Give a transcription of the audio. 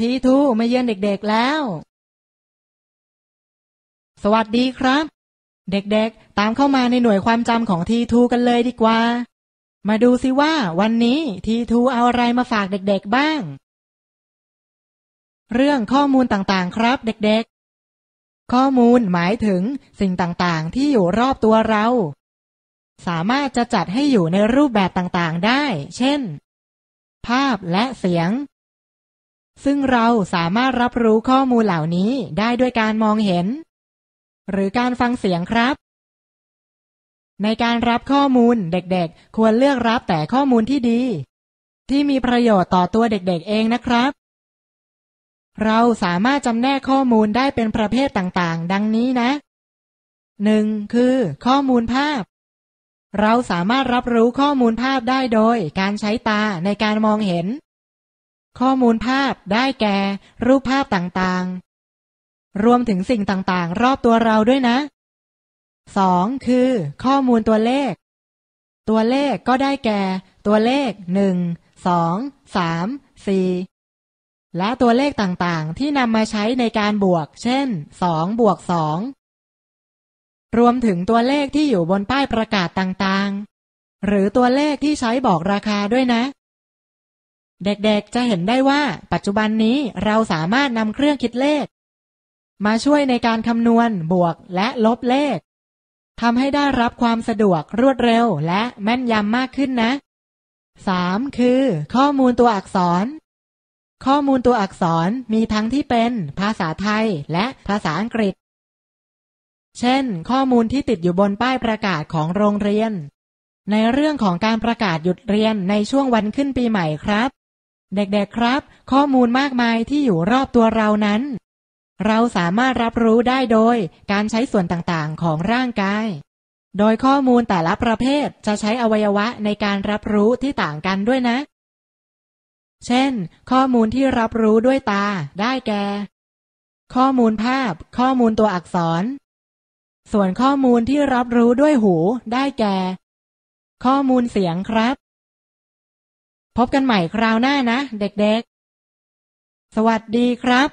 ทีทูมาเยือนเด็ก ๆแล้ว สวัสดีครับ เด็กๆตามเข้ามาในหน่วยความจำของทีทูกันเลยดีกว่า มาดูสิว่า วันนี้ทีทูเอาอะไรมาฝากเด็กๆบ้าง เรื่องข้อมูลต่างๆครับ เด็กๆ ข้อมูลหมายถึงสิ่งต่างๆที่อยู่รอบตัวเรา สามารถจะจัดให้อยู่ในรูปแบบต่างๆได้ เช่น ภาพและเสียงซึ่งเราสามารถรับรู้ข้อมูลเหล่านี้ได้ด้วยการมองเห็น หรือการฟังเสียงครับ ในการรับข้อมูลเด็กๆ ควรเลือกรับแต่ข้อมูลที่ดี ที่มีประโยชน์ต่อตัวเด็กๆเองนะครับ เราสามารถจำแนกข้อมูลได้เป็นประเภทต่างๆดังนี้นะหนึ่งคือข้อมูลภาพ เราสามารถรับรู้ข้อมูลภาพได้โดยการใช้ตาในการมองเห็นข้อมูลภาพได้แก่รูปภาพต่างๆ รวมถึงสิ่งต่างๆ รอบตัวเราด้วยนะ 2. คือข้อมูลตัวเลข ตัวเลขก็ได้แก่ ตัวเลข1 2 3 4และตัวเลขต่างๆที่นำมาใช้ในการบวกเช่น2บวก2รวมถึงตัวเลขที่อยู่บนป้ายประกาศต่างๆ หรือตัวเลขที่ใช้บอกราคาด้วยนะเด็กๆ จะเห็นได้ว่าปัจจุบันนี้เราสามารถนำเครื่องคิดเลข มาช่วยในการคำนวณ บวกและลบเลขทำให้ได้รับความสะดวกรวดเร็วและแม่นยำมากขึ้นนะ 3. คือข้อมูลตัวอักษร ข้อมูลตัวอักษรมีทั้งที่เป็นภาษาไทยและภาษาอังกฤษ เช่นข้อมูลที่ติดอยู่บนป้ายประกาศของโรงเรียน ในเรื่องของการประกาศหยุดเรียนในช่วงวันขึ้นปีใหม่ครับเด็กๆครับ ข้อมูลมากมายที่อยู่รอบตัวเรานั้น เราสามารถรับรู้ได้โดยการใช้ส่วนต่างๆ ของร่างกายโดยข้อมูลแต่ละประเภทจะใช้อวัยวะในการรับรู้ที่ต่างกันด้วยนะเช่น ข้อมูลที่รับรู้ด้วยตา ได้แก่ข้อมูลภาพ ข้อมูลตัวอักษร ส่วนข้อมูลที่รับรู้ด้วยหู ได้แก่ข้อมูลเสียงครับพบกันใหม่คราวหน้านะเด็กๆ สวัสดีครับ